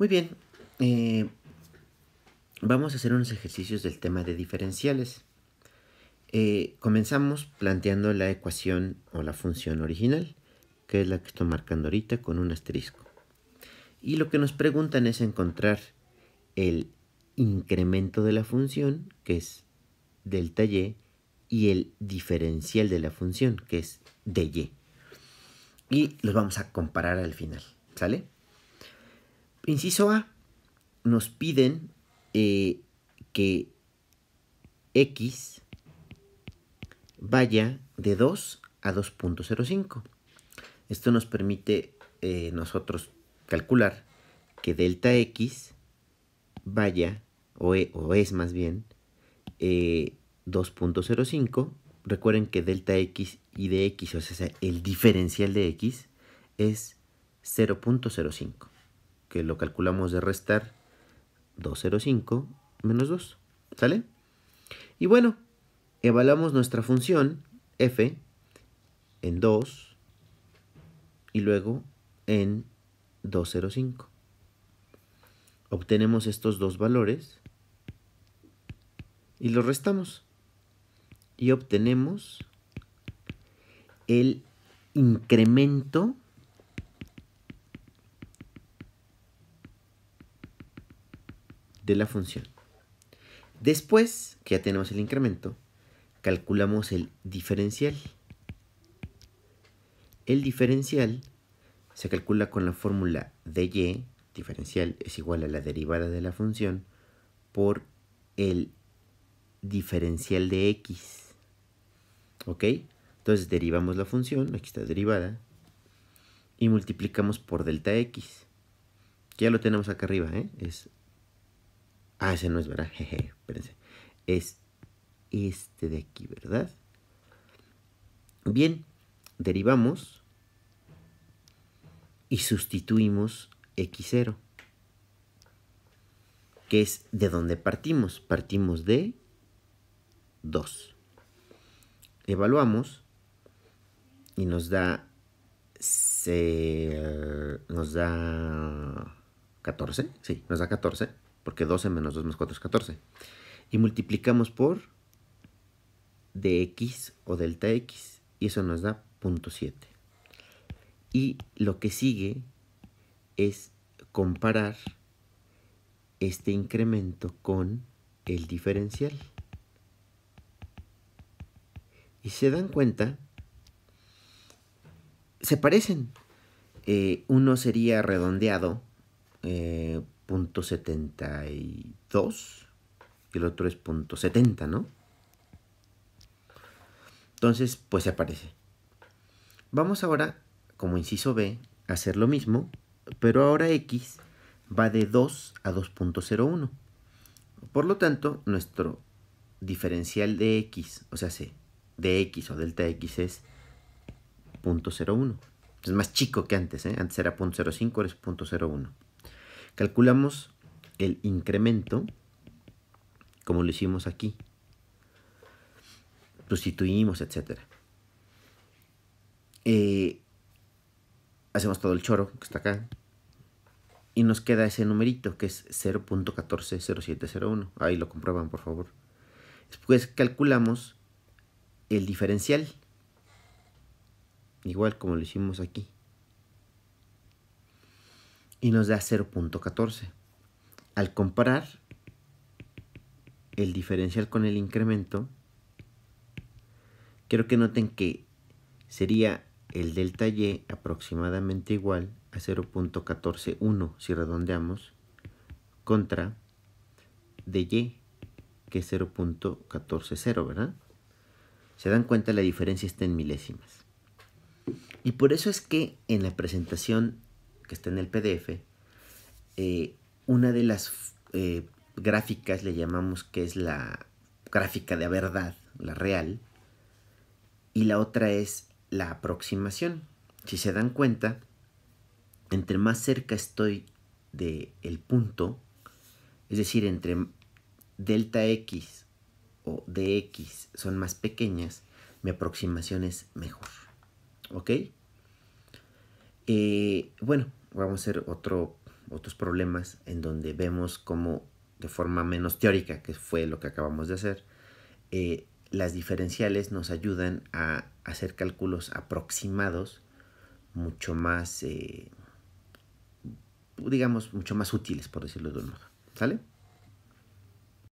Muy bien, eh, vamos a hacer unos ejercicios del tema de diferenciales. Eh, comenzamos planteando la ecuación o la función original, que es la que estoy marcando ahorita con un asterisco. Y lo que nos preguntan es encontrar el incremento de la función, que es delta y, y el diferencial de la función, que es dy. Y los vamos a comparar al final, ¿sale? Inciso A, nos piden eh, que X vaya de 2 a 2.05. Esto nos permite eh, nosotros calcular que delta X vaya, o, e, es más bien, 2.05. Eh, Recuerden que delta X y de X, o sea, el diferencial de X, es 0.05 que lo calculamos de restar 205 menos 2. ¿Sale? Y bueno, evaluamos nuestra función f en 2 y luego en 205. Obtenemos estos dos valores y los restamos. Y obtenemos el incremento de la función. Después que ya tenemos el incremento, calculamos el diferencial. El diferencial se calcula con la fórmula de y, diferencial es igual a la derivada de la función, por el diferencial de x. ¿Ok? Entonces derivamos la función, aquí está derivada, y multiplicamos por delta x. Ya lo tenemos acá arriba, ¿eh? es Ah, ese no es, ¿verdad? Jeje, espérense. Es este de aquí, ¿verdad? Bien, derivamos y sustituimos x0, que es de donde partimos. Partimos de 2. Evaluamos y nos da, nos da 14, sí, nos da 14 porque 12 menos 2 más 4 es 14. Y multiplicamos por dx o delta x, y eso nos da 0.7. Y lo que sigue es comparar este incremento con el diferencial. Y se dan cuenta, se parecen. Eh, uno sería redondeado eh, .72 y el otro es .70, ¿no? Entonces, pues se aparece. Vamos ahora, como inciso B, a hacer lo mismo, pero ahora x va de 2 a 2.01. Por lo tanto, nuestro diferencial de x, o sea, de x o delta x es .01 Es más chico que antes, ¿eh? Antes era .05 ahora es .01 Calculamos el incremento como lo hicimos aquí. Sustituimos, etc. Eh, hacemos todo el choro que está acá. Y nos queda ese numerito que es 0.140701. Ahí lo comprueban, por favor. Después calculamos el diferencial. Igual como lo hicimos aquí y nos da 0.14. Al comparar el diferencial con el incremento, quiero que noten que sería el delta y aproximadamente igual a 0.141 si redondeamos contra de y que es 0.140, ¿verdad? Se dan cuenta la diferencia está en milésimas. Y por eso es que en la presentación que está en el PDF, eh, una de las eh, gráficas le llamamos que es la gráfica de verdad, la real, y la otra es la aproximación. Si se dan cuenta, entre más cerca estoy del el punto, es decir, entre delta x o dx son más pequeñas, mi aproximación es mejor. ¿Ok? Eh, bueno, vamos a hacer otro, otros problemas en donde vemos cómo de forma menos teórica, que fue lo que acabamos de hacer, eh, las diferenciales nos ayudan a hacer cálculos aproximados mucho más, eh, digamos, mucho más útiles, por decirlo de un manera. ¿Sale?